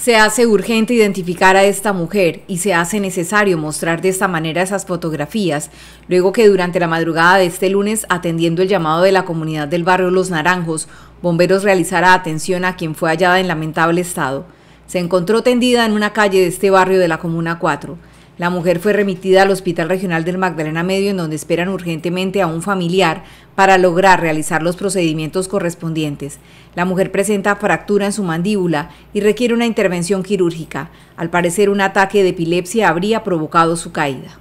Se hace urgente identificar a esta mujer y se hace necesario mostrar de esta manera esas fotografías, luego que durante la madrugada de este lunes, atendiendo el llamado de la comunidad del barrio Los Naranjos, bomberos realizará atención a quien fue hallada en lamentable estado. Se encontró tendida en una calle de este barrio de la Comuna 4. La mujer fue remitida al Hospital Regional del Magdalena Medio en donde esperan urgentemente a un familiar para lograr realizar los procedimientos correspondientes. La mujer presenta fractura en su mandíbula y requiere una intervención quirúrgica. Al parecer un ataque de epilepsia habría provocado su caída.